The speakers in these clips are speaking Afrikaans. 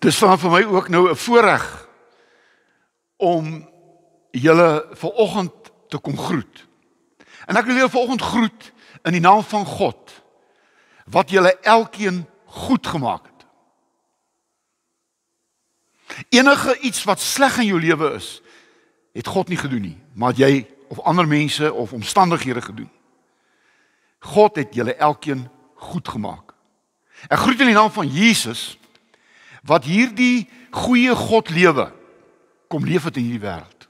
Dis van vir my ook nou 'n voorreg om julle vanoggend te kom groet. En ek wil julle vanoggend groet in die naam van God wat julle elkeen goed gemaak het. Enige iets wat sleg in jou lewe is, het God nie gedoen nie, maar jy of ander mense of omstandighede gedoen. God het julle elkeen goed gemaak. Ek groet in die naam van Jesus wat hierdie goeie God lewe kom leef het in hierdie wêreld.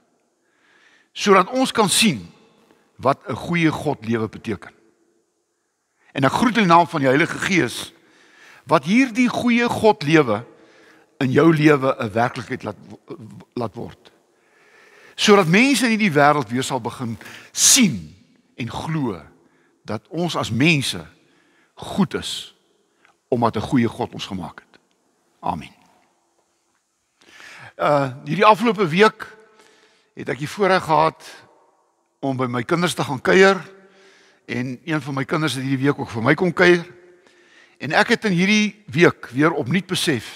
Sodat ons kan sien wat 'n goeie God lewe beteken. En ek groet in naam van die Heilige Gees wat hierdie goeie God lewe in jou lewe 'n werklikheid laat laat word. Sodat mense in hierdie wêreld weer sal begin sien en glo dat ons as mense goed is omdat 'n goeie God ons gemaak het. Amen. Uh hierdie afgelope week het ek die voorreg gehad om by my kinders te gaan kuier en een van my kinders het hierdie week ook vir my kom kuier. En ek het in hierdie week weer opnuut besef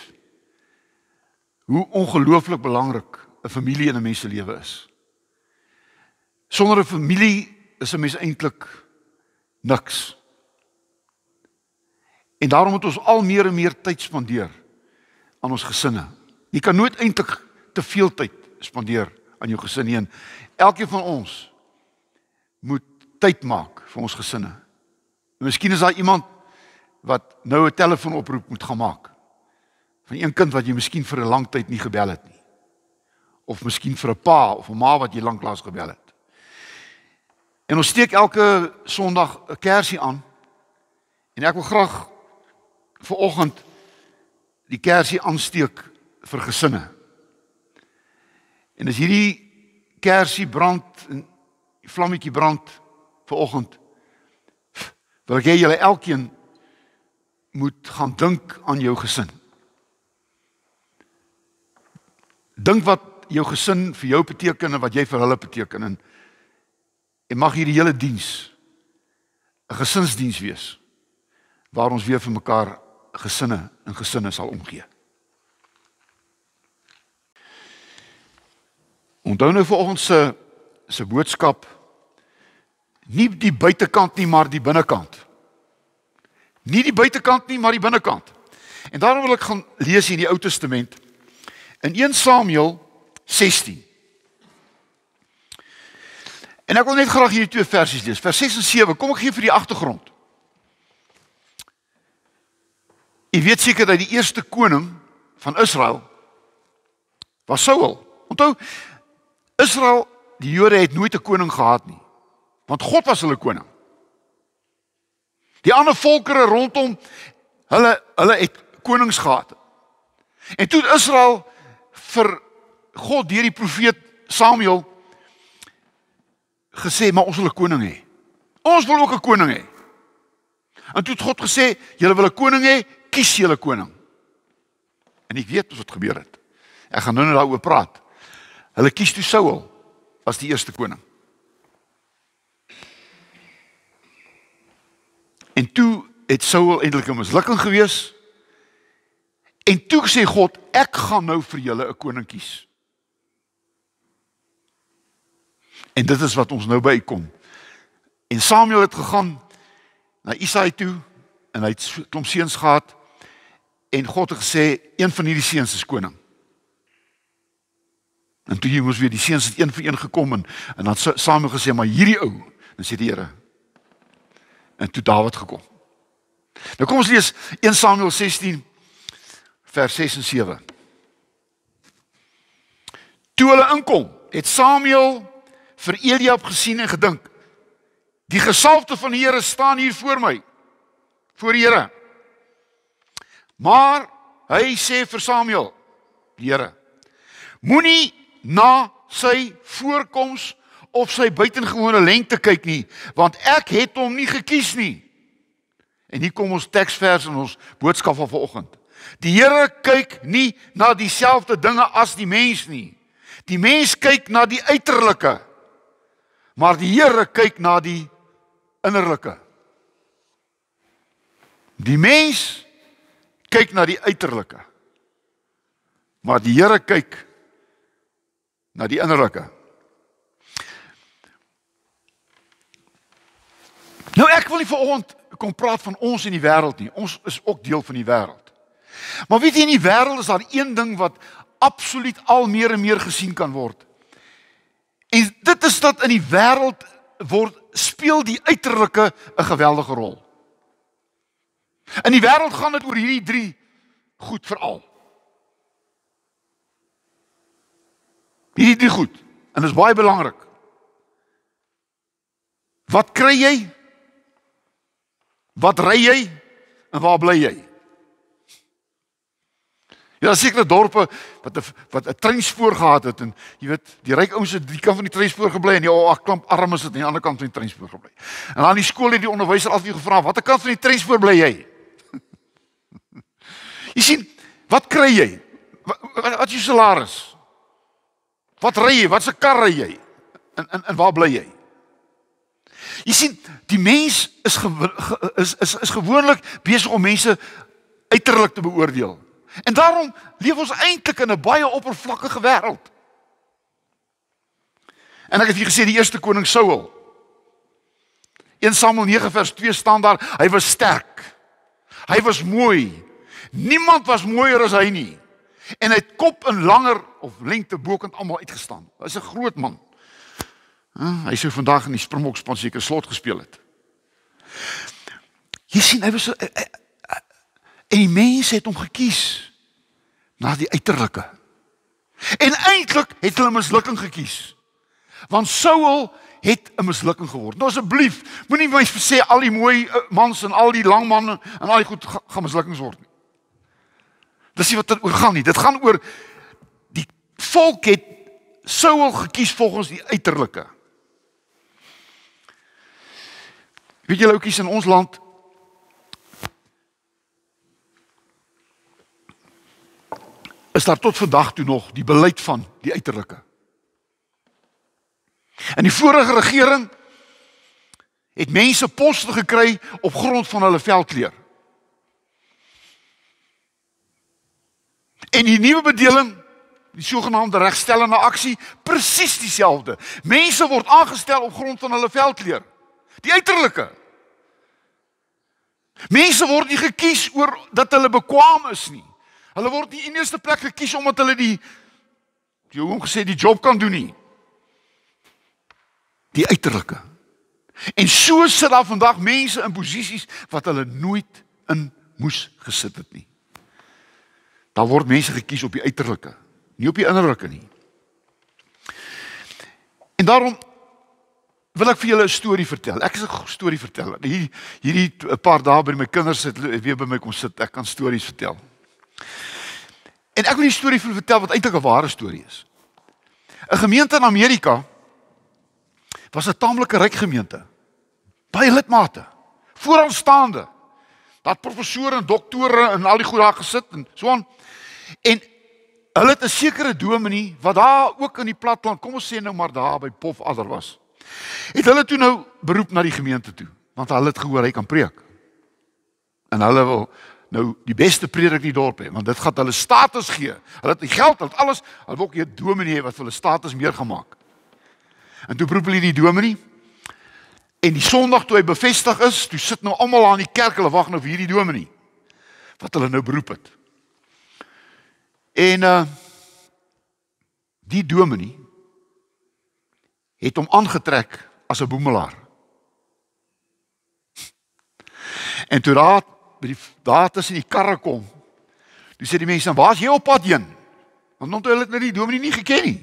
hoe ongelooflik belangrik 'n familie in 'n mens se lewe is. Sonder 'n familie is 'n mens eintlik niks. En daarom moet ons al meer en meer tyd spandeer aan ons gesinne. Jy kan nooit eintlik te veel tyd spandeer aan jou gesin nie. Elkeen van ons moet tyd maak vir ons gesinne. Miskien is daar iemand wat nou 'n telefoonoproep moet gaan maak van een kind wat jy miskien vir 'n lang tyd nie gebel het nie. Of miskien vir 'n pa of 'n ma wat jy lanklaas gebel het. En ons steek elke Sondag 'n kersie aan. En ek wil graag vir oggend die kersie aansteek vir gesinne. En as hierdie kersie brand en die vlammetjie brand ver oggend wil ek julle elkeen moet gaan dink aan jou gesin. Dink wat jou gesin vir jou beteken en wat jy vir hulle beteken en en mag hierdie hele diens 'n gesinsdiens wees waar ons weer vir mekaar gesinne en gesinne sal omgee. Onthou nou vir ons se se boodskap nie die buitekant nie maar die binnekant. Nie die buitekant nie maar die binnekant. En daarom wil ek gaan lees in die Ou Testament in 1 Samuel 16. En ek wil net graag hierdie twee versies lees. Vers 6 en 7. Kom ek gee vir die agtergrond. Jy weet seker dat die eerste koning van Israel was Saul. Onthou Israel, die Jode het nooit 'n koning gehad nie. Want God was hulle koning. Die ander volkere rondom hulle hulle het konings gehad. En toe Israel vir God deur die profeet Samuel gesê, "Maar ons wil 'n koning hê. Ons wil ook 'n koning hê." En toe het God gesê, "Julle wil 'n koning hê, kies julle koning. En ek weet wat gebeur het. Ek gaan nou net daaroor praat. Hulle kies toe Saul as die eerste koning. En toe het Saul eintlik 'n mislukking gewees. En toe sê God, ek gaan nou vir julle 'n koning kies. En dit is wat ons nou bykom. En Samuel het gegaan na Isaai toe en hy het klomp seuns gehad en God het gesê een van hierdie seuns is koning. En toe jy mos weer die seuns het een vir een gekom en en dan same gesê maar hierdie ou, dan sê die Here. En toe Dawid gekom. Nou kom ons lees 1 Samuel 16 vers 6 en 7. Toe hulle inkom, het Samuel vir Eliab gesien en gedink: Die gesalfde van die Here staan hier voor my, voor die Here. Maar hy sê vir Samuel: "Here, moenie na sy voorkoms of sy buitengewone lengte kyk nie, want ek het hom nie gekies nie." En hier kom ons teksvers in ons boodskap van vanoggend. Die Here kyk nie na dieselfde dinge as die mens nie. Die mens kyk na die uiterlike, maar die Here kyk na die innerlike. Die mens kyk na die uiterlike. Maar die Here kyk na die innerlike. Nou ek wil nie vanoggend kom praat van ons en die wêreld nie. Ons is ook deel van die wêreld. Maar weet jy in die wêreld is daar een ding wat absoluut al meer en meer gesien kan word. En dit is dat in die wêreld word speel die uiterlike 'n geweldige rol. In die wêreld gaan dit oor hierdie drie goed veral. Hierdie drie goed en dit is baie belangrik. Wat kry jy? Wat ry jy en waar bly jy? Ja sekere dorpe wat 'n wat 'n treinspoor gehad het en jy weet die ryk ouens het die kant van die treinspoor gebly en die ou klomp armes het aan die ander kant van die treinspoor gebly. En aan die skool het die onderwyser altyd gevra, "Watter kant van die treinspoor bly jy?" Jy sien, wat kry jy? Wat wat jou salaris? Wat ry jy? Wat se kar ry jy? En en en waar bly jy? Jy sien, die mens is ge, is is is gewoonlik besig om mense uiterlik te beoordeel. En daarom leef ons eintlik in 'n baie oppervlakkige wêreld. En ek het hier gesê die eerste koning Saul. 1 Samuel 9 vers 2 staan daar, hy was sterk. Hy was mooi. Niemand was mooier as hy nie. En hy het kop in langer of lengte bokant almal uitgestaan. Hy's 'n groot man. Hm, hy sou vandag in die Springbok span seker slot gespeel het. Jy sien, hy was 'n mens het hom gekies na die uiterlike. En eintlik het hulle mislukking gekies. Want Saul het 'n mislukking geword. Nou asseblief, moenie my sê al die mooi eh, mans en al die lang manne en al die goed gaan mislukkings word nie. Dis nie wat dit oor gaan nie. Dit gaan oor die volk het Saul gekies volgens die uiterlike. Weet julle ouppies in ons land is daar tot vandag toe nog die beleid van die uiterlike. En die vorige regering het mense poste gekry op grond van hulle veldkleur. En die nuwe bedeling, die sogenaamde regstellende aksie, presies dieselfde. Mense word aangestel op grond van hulle veldkleur, die uiterlike. Mense word nie gekies oor dat hulle bekwam is nie. Hulle word nie in die eerste plek gekies omdat hulle die jy hom gesê die job kan doen nie. Die uiterlike. En so sit daar vandag mense in posisies wat hulle nooit in moes gesit het nie. Daar word mense gekies op die uiterlike, nie op die innerlike nie. En daarom wil ek vir julle 'n storie vertel. Ek is 'n storie verteller. Hier hierdie 'n paar dae by my kinders sit weer by my kom sit, ek kan stories vertel. En ek wil 'n storie vir vertel wat eintlik 'n ware storie is. 'n Gemeente in Amerika was 'n taamlike ryk gemeente. Baie lidmate, vooraanstaande. Daar professore en doktore en al die goed daar gesit en so aan. On... En hulle het 'n sekere dominee wat daar ook in die platland, kom ons sê nou maar daar by Pof Adder was. Het hulle toe nou beroep na die gemeente toe, want hulle het gehoor hy kan preek. En hulle wil nou die beste predik in die dorp hê, want dit gaan hulle status gee. Hulle het geld, hulle het alles, hulle wil ook 'n dominee wat hulle status meer gemaak. En toe beroep hulle die dominee En die Sondag toe hy bevestig is, toe sit nou almal aan die kerk, hulle wag nou vir hierdie dominee wat hulle nou beroep het. En uh die dominee het hom aangetrek as 'n boemelaar. En toe daar by die daar het as in die karre kom. Dis sê die mense, "Waar's jy op pad heen?" Want onthou hulle het nou die dominee nie geken nie.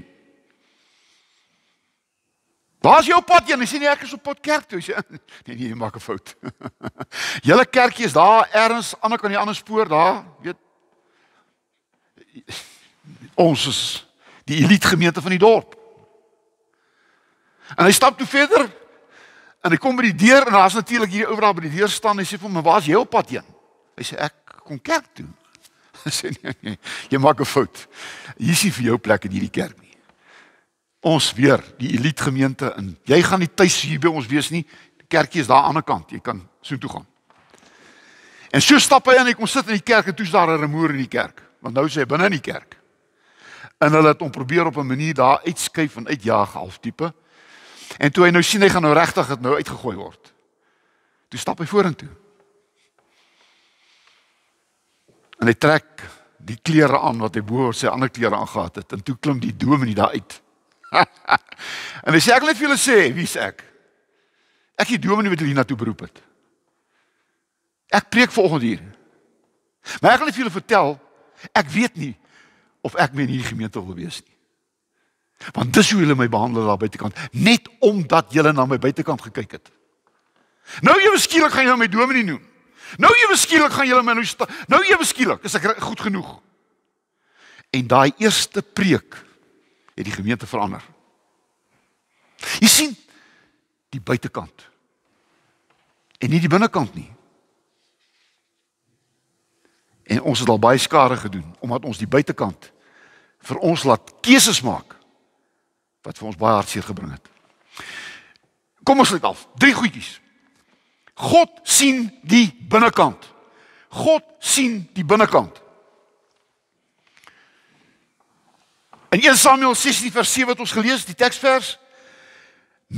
"Waar's jy op pad heen?" Hy sê, "Nee, ek is op pad kerk toe." Hy sê, "Nee, nee, jy maak 'n fout." Julle kerkie is daar ergens aan die ander kant, die ander spoor daar, weet jy? ons is die elite gemeente van die dorp. En hy stap toe verder en hy kom by die deur en daar's natuurlik hier oor daar by die deur staan en hy sê vir hom, "Maar waar's jy op pad heen?" Hy sê, "Ek kom kerk toe." Hy sê, "Nee, nee, jy maak 'n fout. Hier is nie vir jou plek in hierdie kerk nie. Ons weer die elite gemeente in. Jy gaan nie tuis hier by ons wees nie. Die kerkie is daar aan die ander kant. Jy kan so toe gaan." En so stap hy en hy kom sit in die kerk en toets daar 'n remoer in die kerk want nou is hy binne in die kerk. En hulle het hom probeer op 'n manier daar uitskuif en uitjaag half tipe. En toe hy nou sien hy gaan nou regtig dit nou uitgegooi word. Toe stap hy vorentoe. En hy trek die klere aan wat hy bo oor sy ander klere aangetree het en toe klim die dominee daar uit. en hy sê ek wil net vir julle sê wie's ek? Ek is die dominee wat julle hiernatoe beroep het. Ek preek vanoggend hier. Maar ek wil net vir julle vertel Ek weet nie of ek meer in hierdie gemeente wil wees nie. Want dis hoe hulle my behandel daar buitekant, net omdat hulle na my buitekant gekyk het. Nou jy beskielik gaan jy my dominee noem. Nou jy beskielik gaan jy my nou nou jy beskielik is ek goed genoeg. En daai eerste preek het die gemeente verander. Jy sien die buitekant. En nie die binnekant nie. En ons het al baie skade gedoen omdat ons die buitekant vir ons laat keuses maak wat vir ons baie hartseer gebring het. Kom ons sluit af. Drie goedjies. God sien die binnekant. God sien die binnekant. In 1 Samuel 16 vers 7 het ons gelees die teksvers.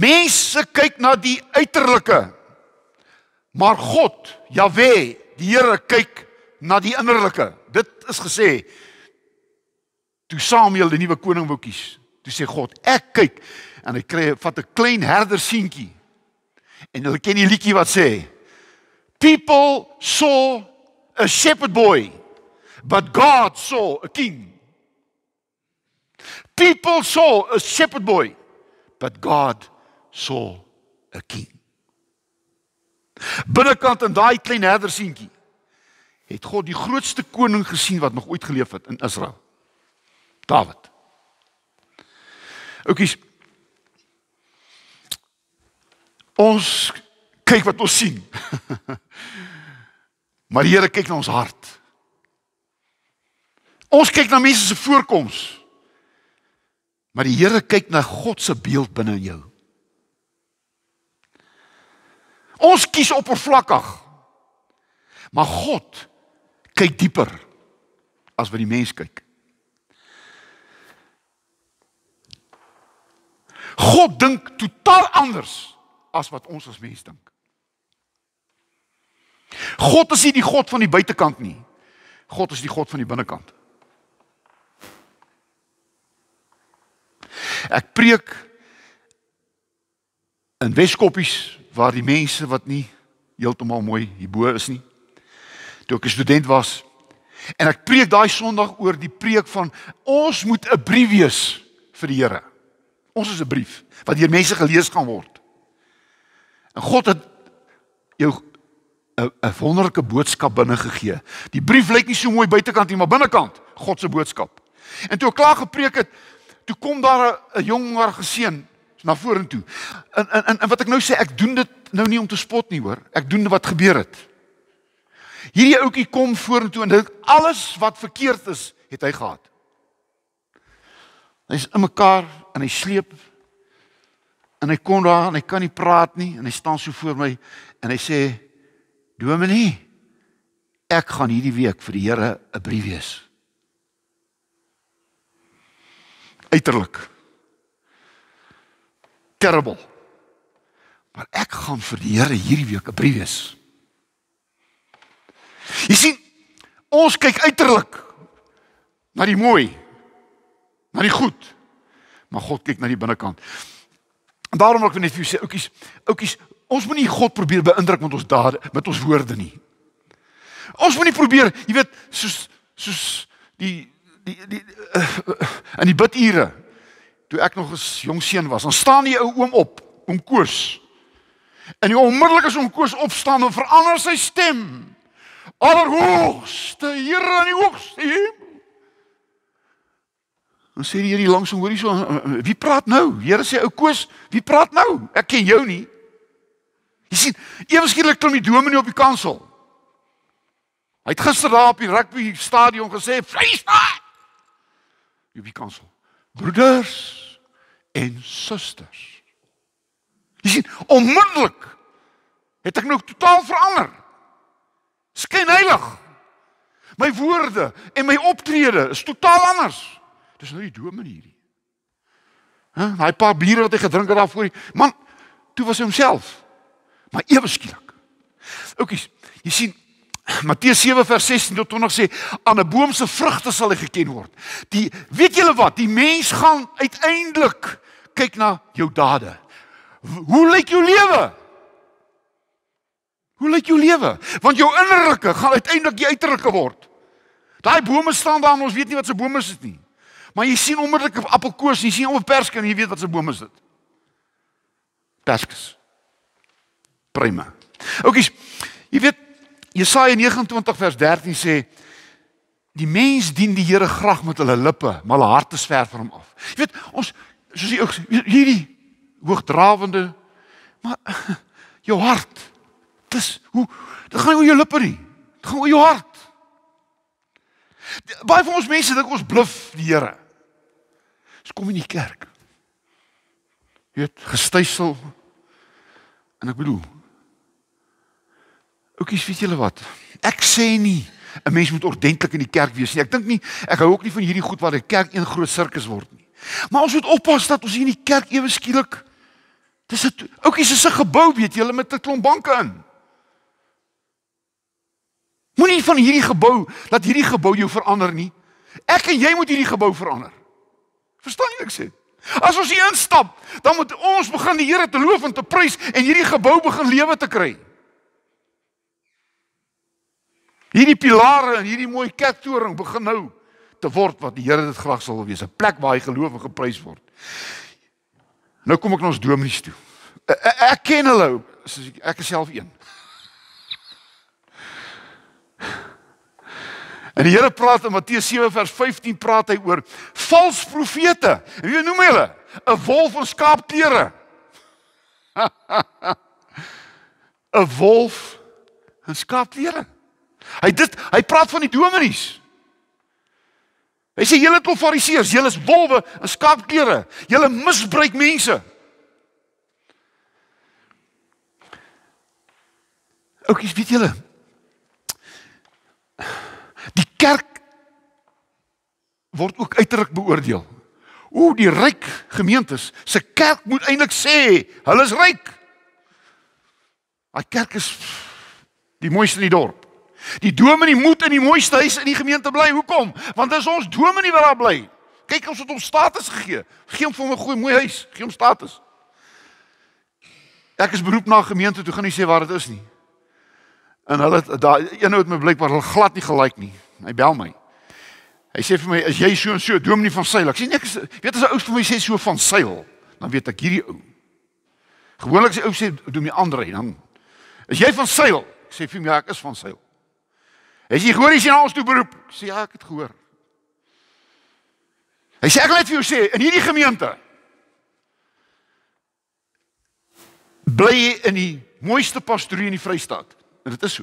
Mense kyk na die uiterlike. Maar God, Jahwe, die Here kyk na die innerlike. Dit is gesê toe Samuel die nuwe koning wou kies. Toe sê God, ek kyk en hy kry vat 'n klein herder seentjie. En hulle ken die liedjie wat sê: People saw a shepherd boy, but God saw a king. People saw a shepherd boy, but God saw a king. Binnekant in daai klein herder seentjie het God die grootste koning gesien wat nog ooit geleef het in Israel. Dawid. Oukies. Ons kyk wat ons sien. maar die Here kyk na ons hart. Ons kyk na mense se voorkoms. Maar die Here kyk na God se beeld binne in jou. Ons kies oppervlakkig. Maar God kyk dieper as wat die mens kyk. God dink totaal anders as wat ons as mens dink. God is nie die God van die buitekant nie. God is die God van die binnekant. Ek preek in Weskoppies waar die mense wat nie heeltemal mooi hierbo is nie toe ek 'n student was. En ek preek daai Sondag oor die preek van ons moet 'n brief wees vir die Here. Ons is 'n brief wat deur mense gelees gaan word. En God het jou 'n 'n wonderlike boodskap binne gegee. Die brief lyk nie so mooi buitekant nie, maar binnekant God se boodskap. En toe ek klaar gepreek het, toe kom daar 'n jonger geseën na vorentoe. En en en wat ek nou sê, ek doen dit nou nie om te spot nie, hoor. Ek doen wat gebeur het. Hierdie ouetjie kom vorentoe en dit alles wat verkeerd is, het hy gehad. Hy's in mekaar en hy sleep en hy kon daar en hy kan nie praat nie en hy staan so voor my en hy sê Dominee ek gaan hierdie week vir die Here 'n brief wees. Uiterlik. Terrible. Maar ek gaan vir die Here hierdie week 'n brief wees. Jy sien, ons kyk uiterlik na die mooi, na die goed. Maar God kyk na die binnekant. En daarom wil ek net vir julle sê, oudjies, oudjies, ons moenie God probeer beïndruk met ons dade, met ons woorde nie. Ons moenie probeer, jy weet, soos soos die die die uh, in die bidure toe ek nog 'n jong seun was, dan staan die ou oom op, oom Koos. En hy onmiddellik as oom Koos opstaan en verander sy stem Allerhoogste Here aan die hoogste hemel. Ons sê die Here langs hom hoorie so eh, eh, wie praat nou? Here sê ou Koos, wie praat nou? Ek ken jou nie. Jy sien, eweskienlik klim die dominee op die kansel. Hy het gister daar op die rugby stadion gesê, "Vlees maar." Op die kansel. Broeders en susters. Jy sien, onmiddellik het ek nou totaal verander skyn heilig. My woorde en my optrede is totaal anders. Dis nou die domein hierdie. Hè, daai paar biere wat hy gedrink het daarvoor, man, toe was hy homself. Maar ewe skielik. Oukies, jy sien Matteus 7 vers 16 tot 20 sê aan 'n boom se vrugte sal hy geken word. Die weet julle wat, die mens gaan uiteindelik kyk na jou dade. Hoe lyk jou lewe? Hoe lyk jou lewe? Want jou innerlike gaan uiteindelik die uiterlike word. Daai bome staan daar en ons weet nie wat se bome is dit nie. Maar jy sien onmiddellik 'n appelkoos, jy sien 'n perske en jy weet wat se bome is dit. Perskes. Prime. Oukies, jy weet Jesaja 29 vers 13 sê die mens dien die Here graag met hulle lippe, maar hulle hart is ver van hom af. Jy weet, ons soos jy ook hierdie hoogdrawende maar jou hart dis hoe dit gaan oor jou lippe nie. Dit gaan oor jou hart. Baie van ons mense dink ons bluf die Here. Ons kom in die kerk. Jy het gestuisel. En ek bedoel. Oukies, weet julle wat? Ek sê nie 'n mens moet ordentlik in die kerk wees nie. Ek dink nie ek hou ook nie van hierdie goed waar 'n kerk een groot sirkus word nie. Maar ons moet oppas dat ons hier in die kerk ewe skielik dis 'n oukies is 'n gebou, weet julle, met 'n klomp banke in. Moenie van hierdie gebou dat hierdie gebou jou verander nie. Ek en jy moet hierdie gebou verander. Verstaan jy wat ek sê? As ons hier instap, dan moet ons begin die Here te loof en te prys en hierdie gebou begin lewe te kry. Hierdie pilare en hierdie mooi kerktoring begin nou te word wat die Here dit graag sal wees, 'n plek waar hy geloof en geprys word. Nou kom ek na ons dominees toe. E, e, ek ken hulle, ek is self een. En die Here praat in Matteus 7 vers 15 praat hy oor valse profete. En wie noem hulle? 'n Wolf in skaapklere. 'n Wolf in skaapklere. Hy dit hy praat van die dominees. Hy sê julle kom fariseërs, julle is wolwe in skaapklere. Julle misbruik mense. Oukies, weet julle? kerk word ook uiterlik beoordeel. O, die ryk gemeentes, se kerk moet eintlik sê, hulle is ryk. Daai kerk is die mooiste in die dorp. Die dominee moet in die mooiste huis in die gemeente bly. Hoekom? Want as ons dominee wil daar bly, kyk ons het hom status gegee. Geen van 'n goeie mooi huis, geen status. Ek is beroep na gemeente toe gaan nie sê waar dit is nie. En hulle daai een ou het my blykbaar glad nie gelyk nie. Hy bel my. Hy sê vir my, "Is jy so en so Dominee van Sail?" Ek sê, "Nee, ek sê, weet as 'n ou vir my sê so van Sail, dan weet ek hierdie ou." Gewoonlik sê ou sê Dominee ander en dan, "Is jy van Sail?" Ek sê vir hom, "Ja, ek is van Sail." Hy sê, "Hoor as jy na ons toe beroep." Ek sê, "Ja, ek het gehoor." Hy sê, "Ek wil net vir jou sê, in hierdie gemeente bly in die mooiste pastorie in die Vrystaat." En dit is so.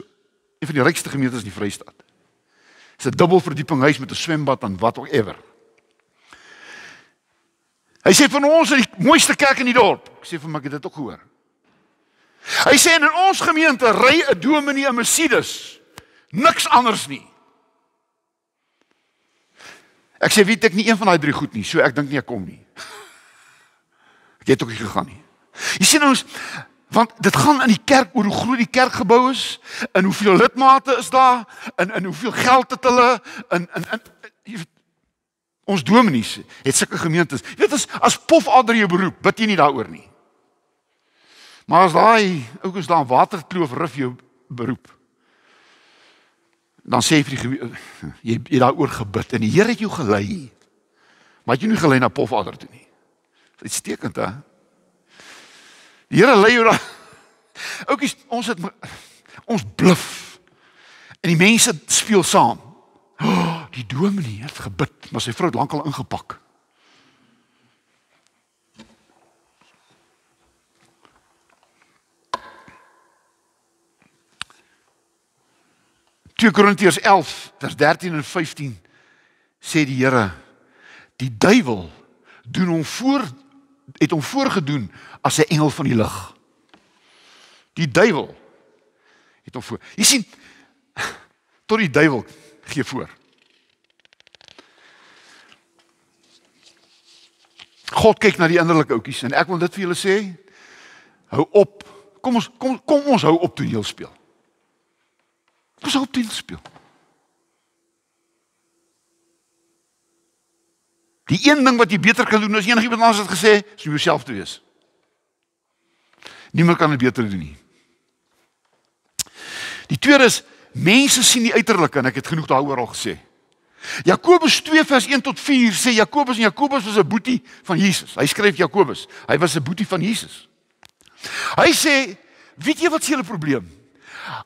Een van die rykste gemeentes in die Vrystaat. Dis 'n dubbelverdieping huis met 'n swembad en wat ook ever. Hy sê van ons is die mooiste kerk in die dorp. Ek sê vir my ek het dit ook gehoor. Hy sê in ons gemeente ry 'n dominee 'n Mercedes. Niks anders nie. Ek sê weet ek nie een van daai drie goed nie, so ek dink nie ek kom nie. Ek het ook nie gegaan nie. Jy sien ons Want dit gaan in die kerk oor hoe groot die kerkgebou is, in hoeveel lidmate is daar, in in hoeveel geld het hulle, in in in ons dominees het sulke gemeentes. Jy weet as as pof ander jou beroep, bid jy nie daaroor nie. Maar as daai ook as daai waterkloof rif jou beroep dan sê vir die jy jy daaroor gebid en die Here het jou gelei. Maar jy nie gelei na pof ander toe nie. Dit steekend hè. Die Here lei jou dan. Oukies, ons het ons bluf. En die mense speel saam. Oh, die dominee het gebid, maar sy vrou het lankal ingepak. in Korintiërs 11 vers 13 en 15 sê die Here die duiwel doen hom voor het hom voorgedoen as 'n engel van die lig. Die duiwel het hom voor. Jy sien tot die duiwel gee voor. God kyk na die innerlike outjies en ek wil dit vir julle sê. Hou op. Kom ons kom kom ons hou op toneel speel. Ons hou op toneel speel. Die een ding wat jy beter kan doen is enigiets wat ons het gesê, is jouself te wees. Niemand kan dit beter doen nie. Die tweede is mense sien die uiterlike en ek het genoeg daaroor al gesê. Jakobus 2 vers 1 tot 4 sê Jakobus en Jakobus was 'n boetie van Jesus. Hy skryf Jakobus. Hy was 'n boetie van Jesus. Hy sê, weet jy wat se hele probleem?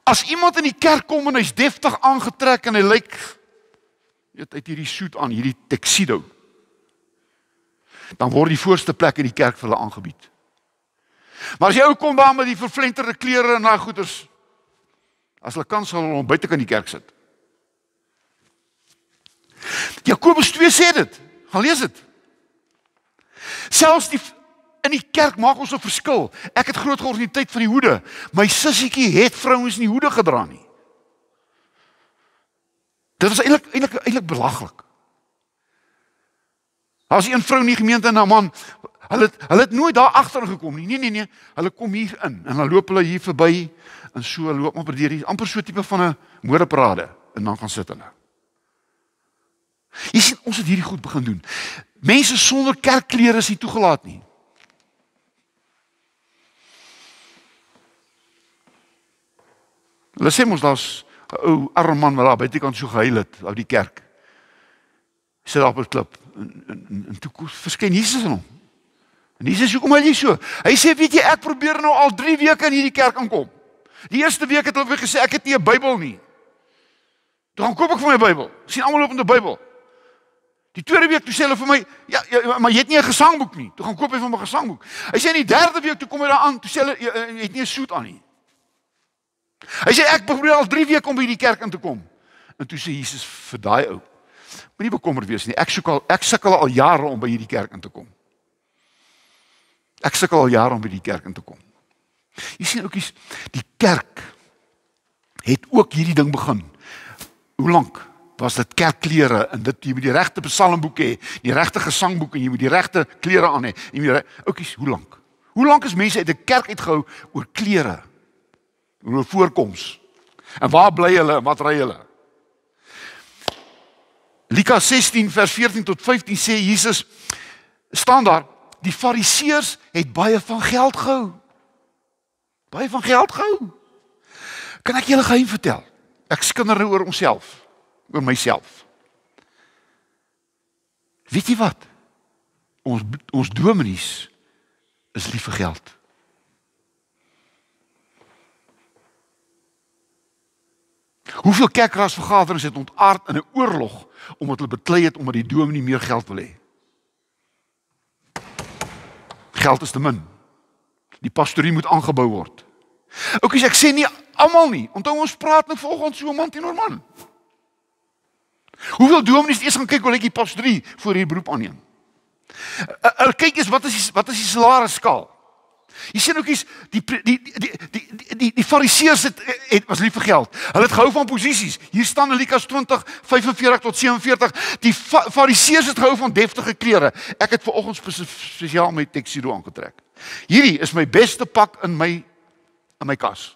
As iemand in die kerk kom en hy's deftig aangetrek en hy lyk weet uit hierdie soet aan, hierdie tuxedo, dan word die voorste plek in die kerk vir hulle aangebied. Maar as jy ou kom daar met die vervlenterde klere en daai goeders as hulle kan sal hulle hom buite kan die kerk sit. Jakobus 2 sê dit. Gaan lees dit. Selfs die in die kerk maak ons 'n verskil. Ek het groot geword in die tyd van die hoede. My sussietjie het vrouens in die hoede gedra nie. Dit was eintlik eintlik eintlik belaglik. Daar was een vrou in die gemeente en 'n man Hulle hulle het nooit daar agter gekom nie. Nee nee nee, hulle kom hier in en dan loop hulle hier verby en so loop maar deur hier amper so tipe van 'n moederparade en dan gaan sit hulle. Jy sien ons het hierdie goed begin doen. Mense sonder kerkklere is nie toegelaat nie. Hulle sê mos daar's 'n ou arm man wat daar buitekant so gehuil het uit die kerk. Hy sit daar op 'n klip en en, en, en toe verskyn Jesus aan hom En Jesus hoekom hy so? Hy sê weet jy ek probeer nou al 3 weke in hierdie kerk aankom. Die eerste week het hulle vir gesê ek het nie 'n Bybel nie. Toe gaan koop ek vir my Bybel. sien almal loop met 'n Bybel. Die tweede week toe sê hulle vir my ja, ja, ja maar jy het nie 'n gesangboek nie. Toe gaan koop hy vir my 'n gesangboek. Hy sê in die derde week toe kom hy daar aan, toe sê hulle jy, ja, jy eh, het nie 'n soet aan nie. Hy sê ek probeer al 3 weke om hierdie kerk in te kom. En toe sê Jesus vir daai ou: Moenie bekommerd wees nie. Ek soek al ek sukkel al jare om by hierdie kerk in te kom. Ek sukkel al jare om by die kerk in te kom. Jy sien ook hier die kerk het ook hierdie ding begin. Hoe lank was dit kerkklere en dit jy moet die regte psalmboek hê, die regte gesangboek en jy moet die regte klere aan hê. En jy ookies, hoe lank? Hoe lank is mense uit 'n kerk uitgehou oor klere? Oor hulle voorkoms. En waar bly hulle en wat ry hulle? Lukas 16 vers 14 tot 15 sê Jesus staan daar die fariseërs het baie van geld gehou. Baie van geld gehou. Kan ek julle geheim vertel? Ek skinder nou oor onsself, oor myself. Weet jy wat? Ons ons dominees is lief vir geld. Hoeveel kerkraadsvergaderings het ontaard in 'n oorlog omdat hulle beklei het omdat die dominee meer geld wil hê? geld is te min. Die pastorie moet aangebou word. Oukies, ek sê nie almal nie. Onthou ons praat nou volgens so 'n man teenoor man. Hoeveel dominees eers gaan kyk hoe lyk die pastorie voor hier beroep aanneem? Hulle kyk is wat is die, wat is die salaris skaal? Jy sien ook iets die die die die die die fariseërs het het eh, eh, was lief vir geld. Hulle het gehou van posisies. Hier staan in Lukas 20:45 tot 47, die fariseërs het gehou van deftige klere. Ek het ver oggend spesiaal my tuxedo aangetrek. Hierdie is my beste pak in my in my kas.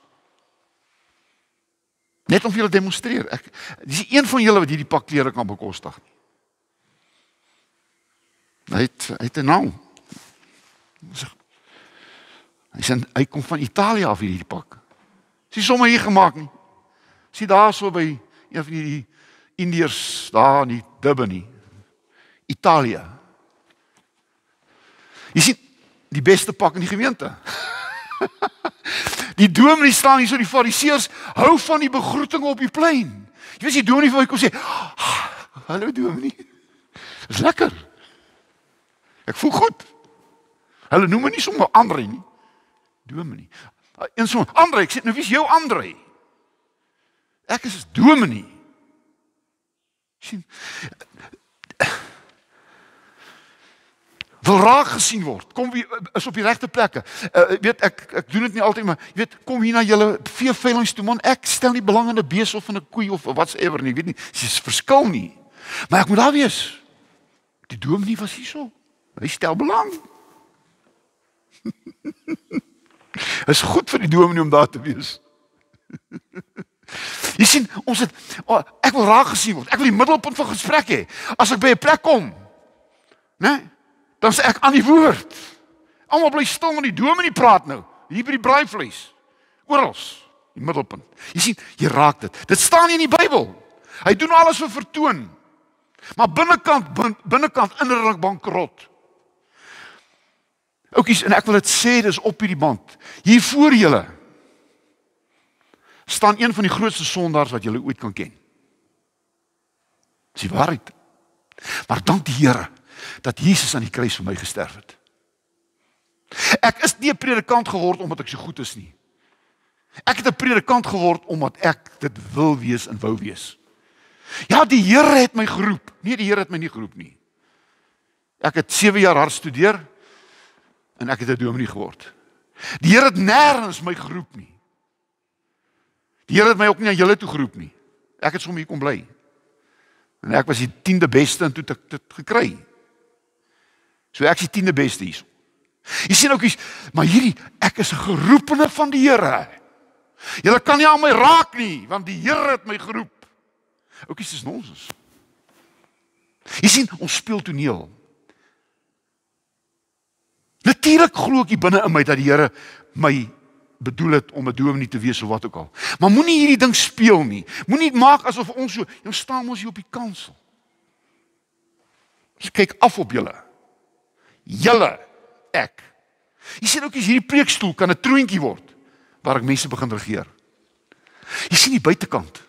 Net om vir julle demonstreer. Ek dis een van julle wat hierdie pak klere kan bekostig. Hy het hy het 'n naam. Ons Hy sê hy kom van Italië af hierdie pak. Sy somme hier gemaak nie. Sy daarso by een van die Indiërs daar in die Dubbe nie. Italië. Jy sien die beste pak in die gemeente. die dominee staan hierso die fariseërs hou van die begroeting op die plein. Jy weet jy dominee wou kom sê ah, hallo dominee. Dis lekker. Ek voel goed. Hulle noem my nie sommer Andre nie. Domini. En so, Andre, ek sê nou wie's jou Andre? Ek is Domini. sien wil raak gesien word. Kom wie is op die regte plekke. Uh, weet ek ek doen dit nie altyd maar jy weet kom hier na julle vee veilings toe man. Ek stel nie belang in 'n besel van 'n koei of whatsoever nie. Ek weet nie. Dis verskil nie. Maar ek moet daar wees. Die dom nie was hierso. Hy stel belang. Is goed vir die dominee om daar te wees. Jy sien, ons het oh, ek wil raak gesien word. Ek wil die middelpunt van gesprek hê. As ek by 'n plek kom, né? Nee, dan sê ek aan die woord. Almal bly stil en die dominee praat nou hier by die braaivleis. Oral die middelpunt. Jy sien, jy raak dit. Dit staan nie in die Bybel. Hy doen alles vir vertoon. Maar binnekant binnekant innerlik bankrot. Oukies, en ek wil dit sê, dis op hierdie band. Hier voor julle staan een van die grootste sondaars wat julle ooit kan ken. Dis waarheid. Maar dank die Here dat Jesus aan die kruis vir my gesterf het. Ek is nie 'n predikant geword omdat ek so goed is nie. Ek het 'n predikant geword omdat ek dit wil wees en wou wees. Ja, die Here het my geroep. Nee, die Here het my nie geroep nie. Ek het 7 jaar hard studeer en ek het 'n dominee geword. Die Here het nêrens my geroep nie. Die Here het my ook nie aan julle toe geroep nie. Ek het sommer hier kom bly. En ek was die 10de beste en toe het ek dit gekry. So ek is die 10de beste hier. Jy sien ook hier, maar hierdie ek is 'n geroepene van die Here. Julle kan nie aan my raak nie want die Here het my geroep. Oukies, dis nonsens. Jy sien, ons speel toneel. Natuurlik glo ek binne in my dat die Here my bedoel dit om 'n dominee te wees of wat ook al. Maar moenie hierdie ding speel nie. Moenie maak asof ons so, jy staan mos hier op die kansel. Ons kyk af op julle. Julle ek. Jy sien ook hierdie preekstoel kan 'n troontjie word waar ek mense begin regeer. Jy sien die buitekant.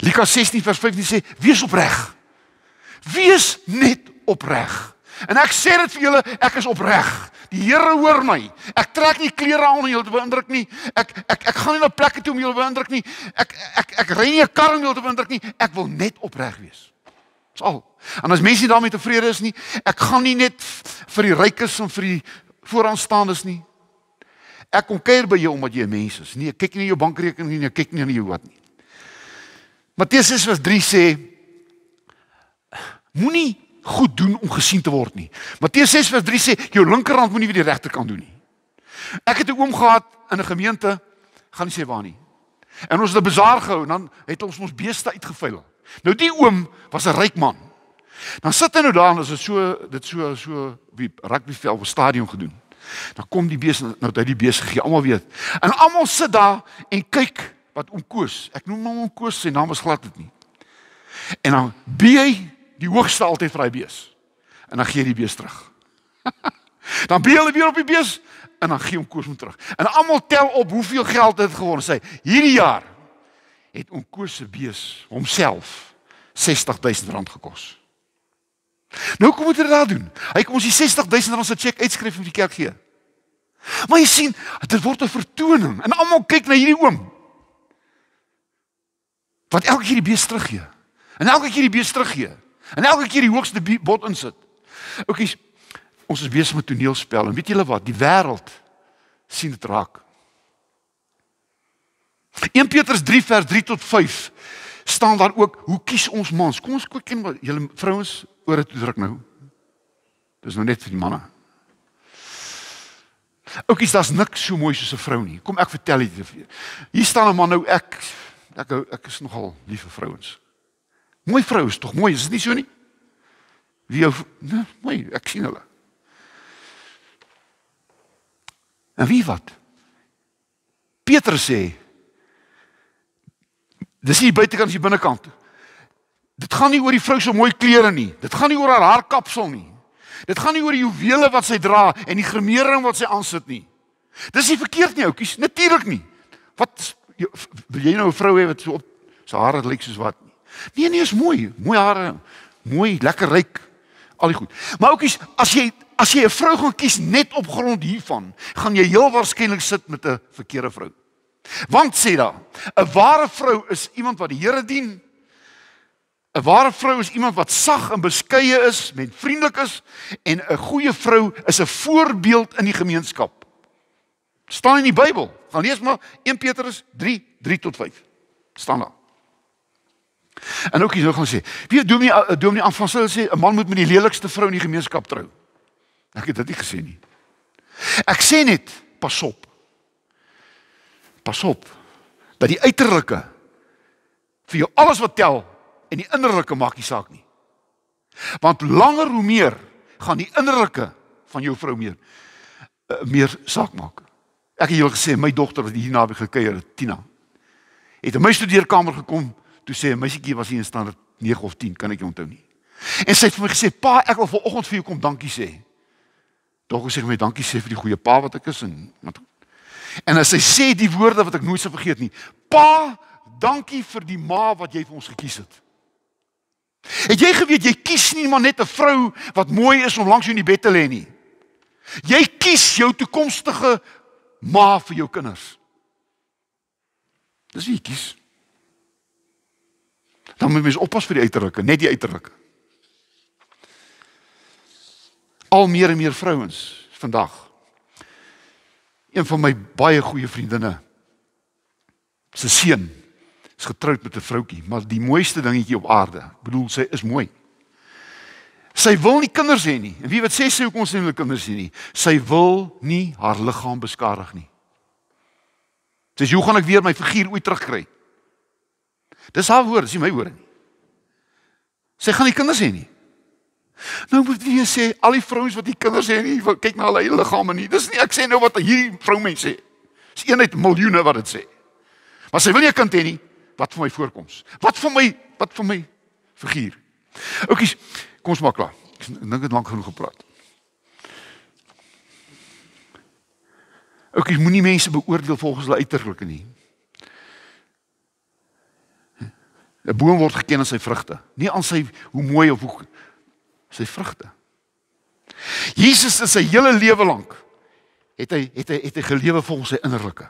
Lukas 16:15 sê: "Wees opreg. Wees net opreg." En ek sê dit vir julle, ek is opreg. Die Here hoor my. Ek trek nie klere aan om julle te beïndruk nie. Ek ek ek gaan nie na plekke toe om julle te beïndruk nie. Ek ek ek ry nie 'n kar om julle te beïndruk nie. Ek wil net opreg wees. Dis al. En as mense daarmee tevrede is nie, ek gaan nie net vir die rykes en vir die vooraanstaandes nie. Ek kom kuier by jou omdat jy 'n mens is. Nee, kyk nie na jou bankrekening nie, nee, kyk nie na jou wat nie. Matteus 6:3 sê: Moenie goed doen om gesien te word nie. Matteus 6:3 sê jou linkerhand moenie vir die regterkant doen nie. Ek het 'n oom gehad in 'n gemeente, gaan nie sê waar nie. En ons het 'n bazaar gehou en dan het ons ons beeste uitgeveil. Nou die oom was 'n ryk man. Dan sit hy nou daar en as dit so dit so so wie rugbyveld of stadion gedoen. Dan kom die beeste nou uit die beeste gee almal weet. En almal sit daar en kyk wat oom Koos. Ek noem hom oom Koos, sy naam was glad dit nie. En dan bi hy die hoogste altyd vir daai bees. En dan gee die bees terug. dan beel hulle weer op die bees en dan gee hom koos hom terug. En almal tel op hoeveel geld dit geword het. Sy hierdie jaar het hom koos se bees homself 60000 rand gekos. Nou kom dit raad doen. Hy kom ons die 60000 rand se cheque uitskryf vir die kerk gee. Maar jy sien, dit word 'n vertoning en almal kyk na hierdie oom. Wat elke keer die bees teruggee. En elke keer die bees teruggee. En elke keer die hoogste bod insit. Oukies, ons is besig met toneelspel en weet julle wat? Die wêreld sien dit raak. 1 Petrus 3 vers 3 tot 5 staan daar ook hoe kies ons mans? Kom ons kyk net julle vrouens oor dit druk nou. Dis nou net vir die manne. Oukies, daar's nik so mooi soos 'n vrou nie. Kom ek vertel dit vir julle. Hier staan 'n man nou ek ek ek is nogal lief vir vrouens. Mooi vrou is tog mooi, is dit nie so nie? Wie jou nee, mooi, ek sien hulle. En wie wat? Petrus sê Dis nie buitekant as die binnekant. Dit gaan nie oor die vrou se mooi klere nie. Dit gaan nie oor haar haarkapsel nie. Dit gaan nie oor die juwele wat sy dra en die gemering wat sy aansit nie. Dis nie verkeerd nie, oudjie, natuurlik nie. Wat wil jy nou 'n vrou hê wat so op sy hare lyk soos wat? Nee nee, is mooi. Mooi hare, mooi, lekker ryk. Al die goed. Maar ookies, as jy as jy 'n vrou gaan kies net op grond hiervan, gaan jy heel waarskynlik sit met 'n verkeerde vrou. Want sê da, 'n ware vrou is iemand wat die Here dien. 'n Ware vrou is iemand wat sag en beskeie is, met vriendelik is en 'n goeie vrou is 'n voorbeeld in die gemeenskap. Staan in die Bybel. Gaan lees maar 1 Petrus 3:3 tot 5. Staan daar. En ook hier nog gaan sê, wie doen nie eh, doen nie aan van hulle sê 'n man moet met die lelikste vrou in die gemeenskap trou. Ek het dit nie gesê nie. Ek sê net pas op. Pas op dat die uiterlike vir jou alles wat tel en die innerlike maak nie saak nie. Want langer hoe meer gaan die innerlike van jou vrou meer uh, meer saak maak. Ek het julle gesê my dogter wat hier naby gekuier het, Tina, het in my studeerkamer gekom Toe sê 'n meisietjie was hier in standaard 9 of 10, kan ek onthou nie. En sy het vir my gesê: "Pa, ek wil vanoggend vir jou kom dankie sê." Tog sê my dankie sê vir die goeie pa wat ek is en wat En as sy sê die woorde wat ek nooit sal vergeet nie. Pa, dankie vir die ma wat jy vir ons gekies het. Het jy geweet jy kies nie maar net 'n vrou wat mooi is om langs jou in die bed te lê nie. Jy kies jou toekomstige ma vir jou kinders. Dis wie jy kies. Dan moet mens oppas vir die uiterlike, net die uiterlike. Al meer en meer vrouens vandag. Een van my baie goeie vriendinne se seun is getroud met 'n vroutjie, maar die mooiste dingetjie op aarde. Ek bedoel sy is mooi. Sy wil nie kinders hê nie. En wie wat sê sy hoekom sy nie kinders hê nie? Sy wil nie haar liggaam beskadig nie. Dis hoe gaan ek weer my figuur ooit terugkry? Dis haar woord, dis nie my woord nie. Sy gaan nie kinders hê nie. Nou moet jy sê al die vrouens wat nie kinders hê nie, kyk na hulle liggame nie. Dis nie ek sê nou wat hierdie vroumense sê. Dis eenheid miljoene wat dit sê. Maar sy wil nie 'n kind hê nie wat vir my voorkoms. Wat vir my wat vir my figuur. Oukies, kom ons maak klaar. Ek dink dit lank genoeg gepraat. Oukies, moenie mense beoordeel volgens hulle uiterlike nie. 'n boom word geken aan sy vrugte, nie aan sy hoe mooi of hoe sy vrugte. Jesus het sy hele lewe lank het hy het hy het hy gelewe volgens sy innerlike.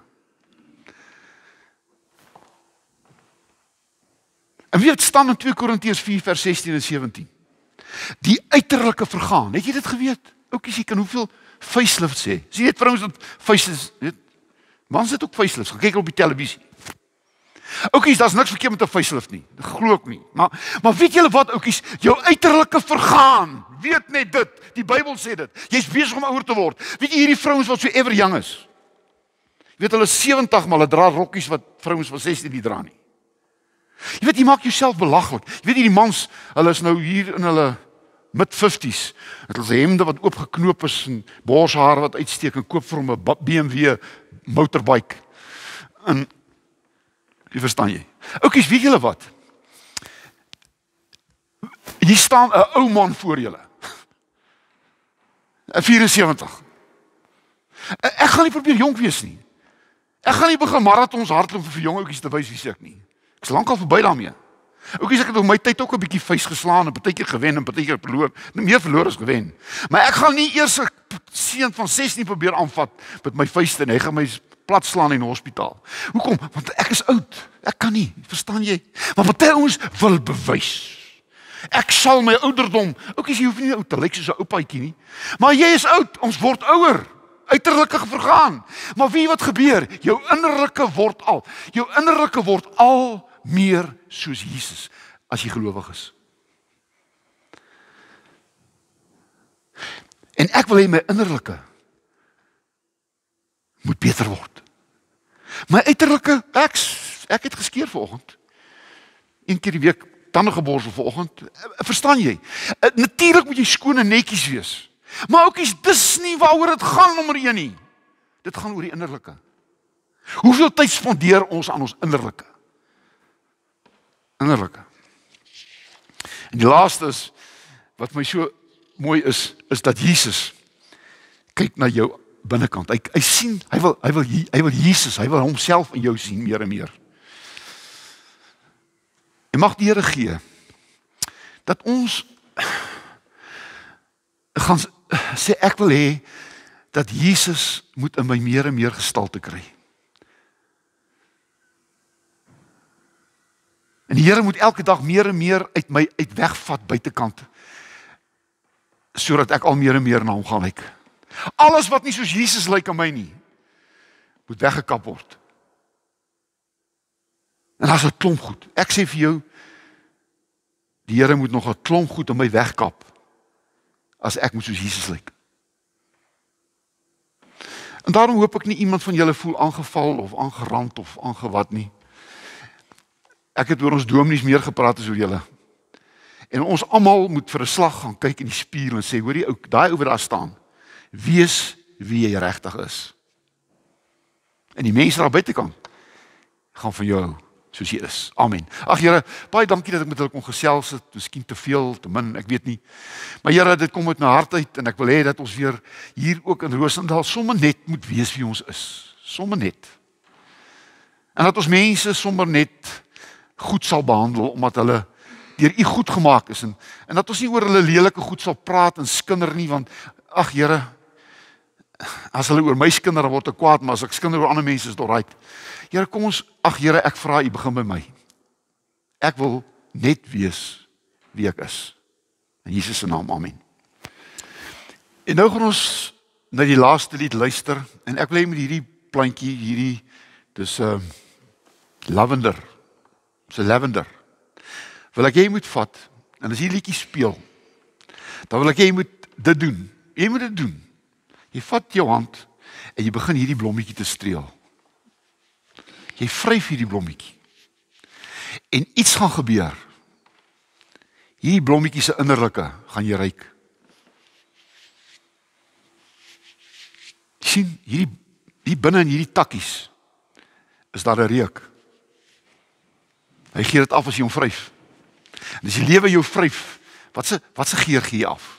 En weet staan in 2 Korintiërs 4 vers 16 en 17. Die uiterlike vergaan. Het jy dit geweet? Oukies, jy kan hoeveel facelift sê. Sien jy het vrouens wat facelift, weet? Mans het ook facelifts. Kyk op die televisie. Oukies, daar's niks verkeerd met 'n facelift nie. Glo ek nie. Maar maar weet julle wat, oukies, jou uiterlike vergaan. Weet net dit. Die Bybel sê dit. Jy's besig om ouer te word. Weet jy hierdie vrouens wat so ever jong is? Weet hulle 70 maar hulle dra rokkies wat vrouens van 16 nie dra nie. Jy weet jy maak jouself belaglik. Jy weet hierdie mans, hulle is nou hier in hulle met 50s. Het hulle hemde wat oopgeknoop is en borshaar wat uitsteek en koop vir hom 'n BMW motorbike. En Jy verstaan jy? Oukies, weet julle wat? Hier staan 'n ou man voor julle. 'n 74. Ek gaan nie probeer jonk wees nie. Ek gaan nie begin maratons hardloop vir jong ouetjies te wys wie seek nie. Ek's lankal verby daarmee. Oukies, ek het op my tyd ook 'n bietjie vuis geslaan en baie keer gewen en baie keer verloor. Nee, meer verloor as gewen. Maar ek gaan nie eers 'n seun van 16 probeer aanvat met my vuiste en hy gaan my plat slaan in 'n hospitaal. Hoekom? Want ek is oud. Ek kan nie, verstaan jy? Want party ons wil bewys. Ek sal my ouderdom, oukies jy hoef nie oud te lyk soos 'n oupaatjie nie. Maar jy is oud, ons word ouer. Uiterlike vergaan. Maar weet wat gebeur? Jou innerlike word al. Jou innerlike word al meer soos Jesus as jy gelowig is. En ek wil hê my innerlike moet beter word. My uiterlike ek ek het geskeer vanoggend. Een keer die week tande geborsel vanoggend. Eh, verstaan jy? Eh, Natuurlik moet jy skoon en netjies wees. Maar ookies dis nie waaroor dit gaan nommer 1 nie. Dit gaan oor die innerlike. Hoeveel tyd spandeer ons aan ons innerlike? Innerlike. En die laaste is wat my so mooi is is dat Jesus kyk na jou binnekant. Hy hy sien, hy wil hy wil hy wil Jesus, hy wil homself in jou sien meer en meer. En mag die Here gee dat ons gaan sê ek wil hê dat Jesus moet in my meer en meer gestalte kry. En die Here moet elke dag meer en meer uit my uit wegvat buitekant sodat ek al meer en meer na hom gaan lyk. Like. Alles wat nie soos Jesus lyk aan my nie, moet weggekap word. En as 'n klomp goed. Ek sê vir jou die Here moet nog 'n klomp goed aan my wegkap as ek moet soos Jesus lyk. En daarom hoop ek nie iemand van julle voel aangeval of aangerand of aangewat nie. Ek het oor ons dominees meer gepraat as oor julle. En ons almal moet vir 'n slag gaan kyk in die spieël en sê, hoor jy ou, daai ou wat daar staan, wees wie jy regtig is. En die mense daar buite kan gaan van jou soos jy is. Amen. Ag Here, baie dankie dat ek met julle kon gesels het. Miskien te veel, te min, ek weet nie. Maar Here, dit kom uit my hart uit en ek wil hê dat ons weer hier ook in Rosendal sommer net moet wees wie ons is. Sommer net. En dat ons mense sommer net goed sal behandel omdat hulle deur U goed gemaak is en en dat ons nie oor hulle lelike goed sal praat en skinder nie want ag Here, As hulle oor my skinders word te kwaad, maar as ek skinders oor ander mense is dit alright. Here, kom ons ag Here, ek vra U begin by my. Ek wil net wees wie ek is. In Jesus se naam. Amen. En nou gaan ons na die laaste lied luister en ek bly met hierdie plantjie hierdie dis 'n ehm, uh, lavender. Dis lavender. Wil ek hê jy moet vat en as hierdie liedjie speel, dan wil ek hê jy moet dit doen. Jy moet dit doen. Jy vat jou hand en jy begin hierdie blommetjie te streel. Jy vryf hierdie blommetjie. En iets gaan gebeur. Hierdie blommetjie se innerlike gaan jy ruik. sien hierdie hier binne in hierdie takkies is daar 'n reuk. Hy gee dit af as jy hom vryf. En as jy lewe jou vryf, wat se wat se geur gee jy af?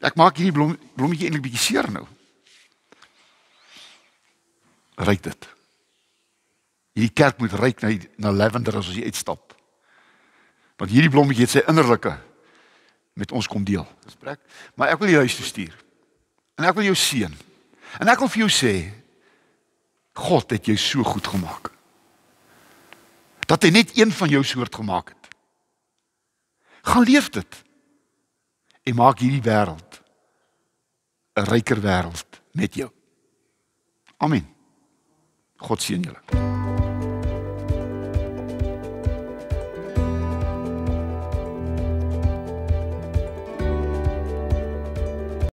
Ek maak hierdie blom blommetjie eintlik bietjie seer nou. Ryk dit. Hierdie kerk moet ruik na na lavender as ons hier uitstap. Want hierdie blommetjie het sy innerlike met ons kom deel. Gesprek. Maar ek wil jou huis toe stuur. En ek wil jou seën. En ek wil vir jou sê God het jou so goed gemaak. Dat hy net een van jou soort gemaak het. Gaan leef dit. En maak hierdie wêreld 'n ryker wêreld met jou. Amen. God seën julle.